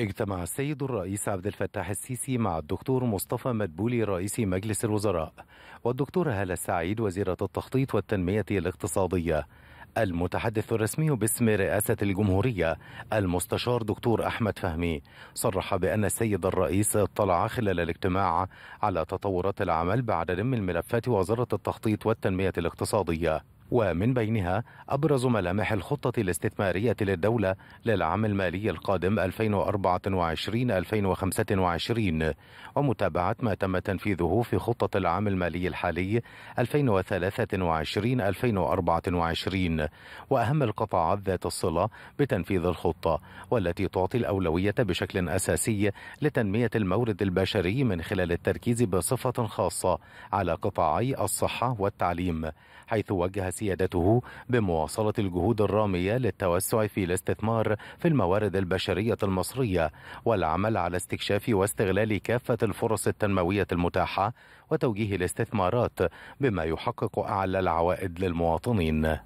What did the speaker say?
اجتمع السيد الرئيس عبد الفتاح السيسي مع الدكتور مصطفى مدبولي رئيس مجلس الوزراء والدكتور هالة السعيد وزيرة التخطيط والتنمية الاقتصادية المتحدث الرسمي باسم رئاسة الجمهورية المستشار دكتور أحمد فهمي صرح بأن السيد الرئيس اطلع خلال الاجتماع على تطورات العمل بعد من الملفات وزارة التخطيط والتنمية الاقتصادية ومن بينها أبرز ملامح الخطة الاستثمارية للدولة للعام المالي القادم 2024-2025 ومتابعة ما تم تنفيذه في خطة العام المالي الحالي 2023-2024 وأهم القطاعات ذات الصلة بتنفيذ الخطة والتي تعطي الأولوية بشكل أساسي لتنمية المورد البشري من خلال التركيز بصفة خاصة على قطاعي الصحة والتعليم حيث وجه سيادته بمواصلة الجهود الرامية للتوسع في الاستثمار في الموارد البشرية المصرية والعمل على استكشاف واستغلال كافة الفرص التنموية المتاحة وتوجيه الاستثمارات بما يحقق أعلى العوائد للمواطنين